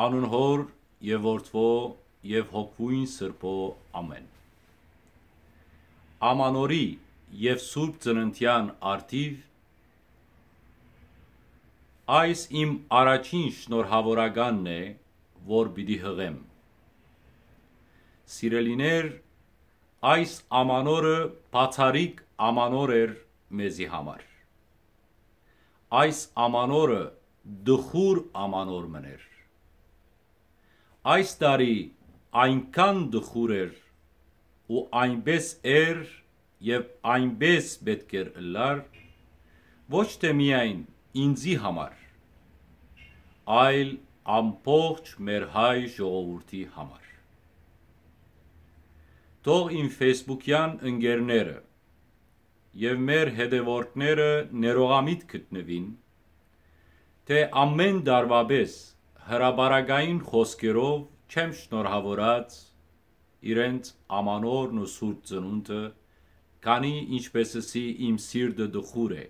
Անուն հոր եւ որդվո եւ հոգվույն սրբո ամեն։ Ամանորի եւ Սուրբ ծննդյան արդիվ այս իմ առաջին շնորհավորականն է, որ պիտի հղեմ։ Սիրելիներ, այս ամանորը բացարիք ամանոր էր մեզի համար։ Այս ամանորը դխուր ամանոր մներ Այս տարի այնքան դխուր էր ու այնպես էր եւ այնպես պետք էր լար ոչ թե միայն ինձի համար այլ ամբողջ մեր հայ ժողովրդի համար Թող իմ Facebook-յան ընկերները եւ մեր հետևորդները ներողամիտ գտնվին, թե ամեն դարվաբես հրաբարագային խոսքերով չեմ շնորհավորած իրենց ամանորն ու սուրտ ծնունդը, քանի ինչպես ասի իմ սիրտը դխուր է։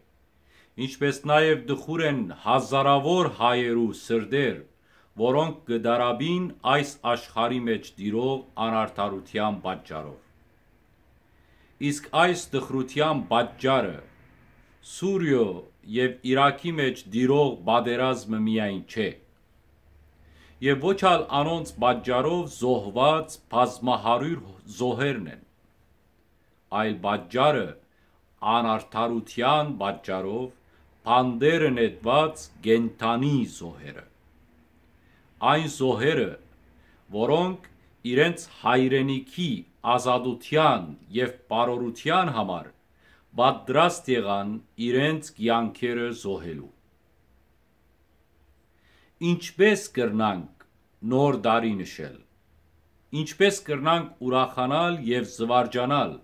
Ինչպես նաև դխուր են հազարավոր հայերու սրդեր, որոնք կդարաբին այս աշխարի մեջ դիրող անարդարության պատճառով։ Իսկ այս դխրության պատճառը Սուրյո եւ Իրաքի մեջ դիրող բادرազմը միայն չէ, եւ ոչ այլ անոնց բաճարով զոհված բազմահարյուր զոհերն են այլ բաճարը անարթարության բաճարով փանդերը նետված գենթանի զոհերը այն զոհերը որոնք իրենց հայրենիքի ազատության եւ բարօրության համար պատրաստ եղան իրենց կյանքերը զոհելու Ինչպես կրնանք նոր դարի նշել։ Ինչպես կրնանք ուրախանալ եւ զվարճանալ,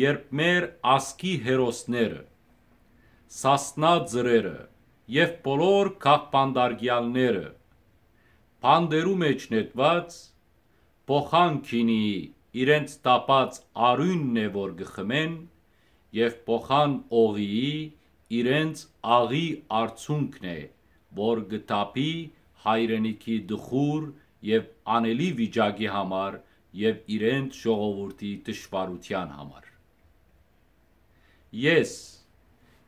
երբ մեր ասկի հերոսները, սասնա ձրերը եւ բոլոր քաղբանդարգյալները փանդերու մեջ նետված փոխանքինի իրենց տապած արույնն է որ գխմեն եւ փոխան օղի իրենց աղի արցունքն է որ գտապի հայրենիքի դխուր եւ անելի վիճակի համար եւ իրենց ժողովրդի դժվարության համար։ Ես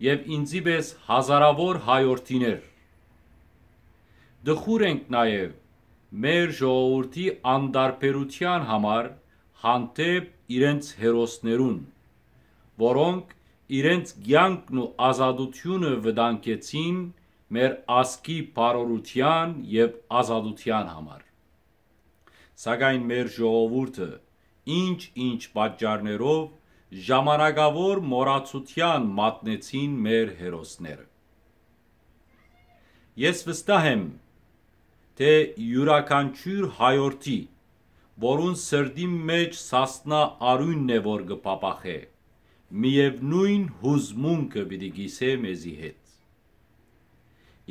եւ ինձիպես հազարավոր հայորդիներ դխուր ենք նաեւ մեր ժողովրդի անդարբերության համար հանդեպ իրենց հերոսներուն, որոնք իրենց ցյանքն ու ազատությունը վտանգեցին մեր ասկի բարորության եւ ազատության համար։ Սակայն մեր ժողովուրդը ինչ-ինչ պատճառներով ժամանակավոր մոռացության մատնեցին մեր հերոսները։ Ես վստահ եմ, թե յուրաքանչյուր հայորդի, որուն սրդի մեջ սասնա արույնն է, որ կպապախե, միևնույն հուզմունքը պիտի գիսե մեզի հետ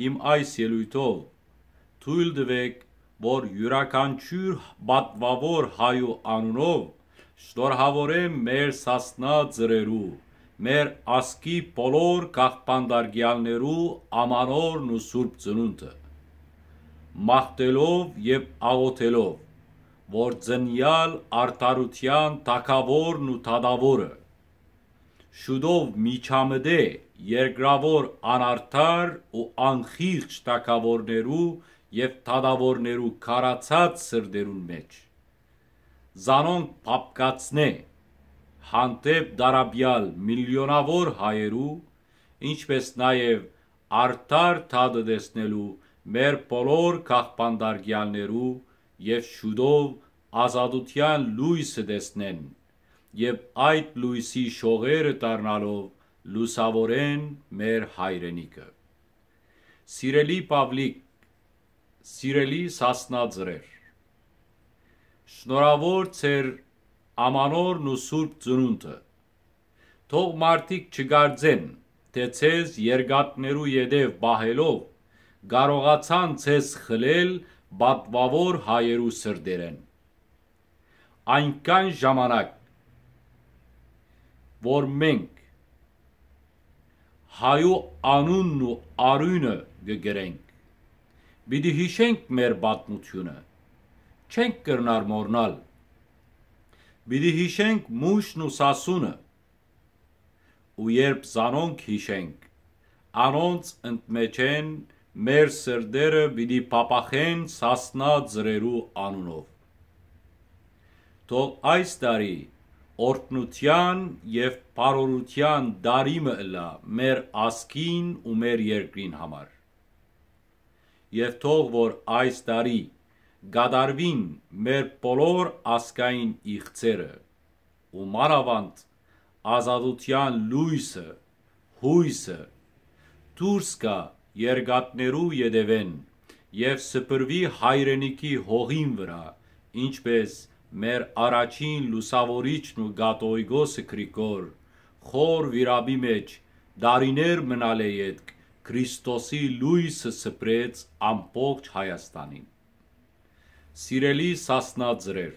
իմ այս ելույթով թույլ տվեք, որ յուրաքանչյուր բատվավոր հայու անունով շնորհավորեմ մեր սասնա ծրերու, մեր ասկի բոլոր կաղպանդարգյալներու ամանորն ու սուրբ ծնունդը, մաղթելով եւ աղոթելով, որ ծնյալ արտարության թակավորն ու թադավորը շուտով միջամդե երկրավոր անարդար ու անխիղճ տակավորներու և թադավորներու կարացած սրդերուն մեջ։ Զանոն պապկացնե, հանդեպ դարաբյալ միլիոնավոր հայերու, ինչպես նաև արդար թադը դեսնելու մեր բոլոր կաղպանդարգյալներու և շուտով ազատության լույսը դեսնեն և այդ լույսի շողերը դառնալով լուսավորեն մեր հայրենիքը։ Սիրելի Պավլիկ, սիրելի Սասնաձրեր, շնորավոր ծեր ամանորն ու Սուրբ ծնունդը։ Թող մարդիկ չգարձեն, թե ցեզ երկատներու յետև բահելով կարողացան ցեզ խլել բատվավոր հայերու սրդերեն։ Այնքան ժամանակ, որ մենք հայու անունն ու արույնը գգրենք։ Բիդի հիշենք մեր պատմությունը։ Չենք կրնար մորնալ։ Բիդի հիշենք մուշն ու սասունը։ Ու երբ զանոնք հիշենք, անոնց ընդմեջեն մեր սրդերը բիդի պապախեն սասնա ձրերու անունով։ Թող այս տարի օրտնության և բարորության դարիմը ըլլա մեր ազգին ու մեր երկրին համար: Եվ թող որ այս դարի գադարվին մեր բոլոր ազգային իղձերը ու մանավանդ ազատության լույսը, հույսը դուրս գա երկաթներու ետևեն և սփռվի հայրենիքի հողին վրա, ինչպես մեր առաջին լուսավորիչն ու գատոյգոսը Գրիգոր խոր վիրաբի մեջ դարիներ մնալ է յետք Քրիստոսի լույսը սփրեց ամբողջ Հայաստանին Սիրելի սասնաձրեր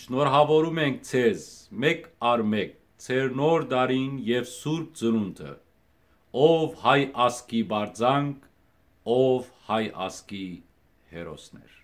Շնորհավորում ենք ցեզ մեկ առ մեկ ցեր նոր դարին եւ սուրբ ծնունդը ով հայ ասկի բարձանք ով հայ ասկի հերոսներ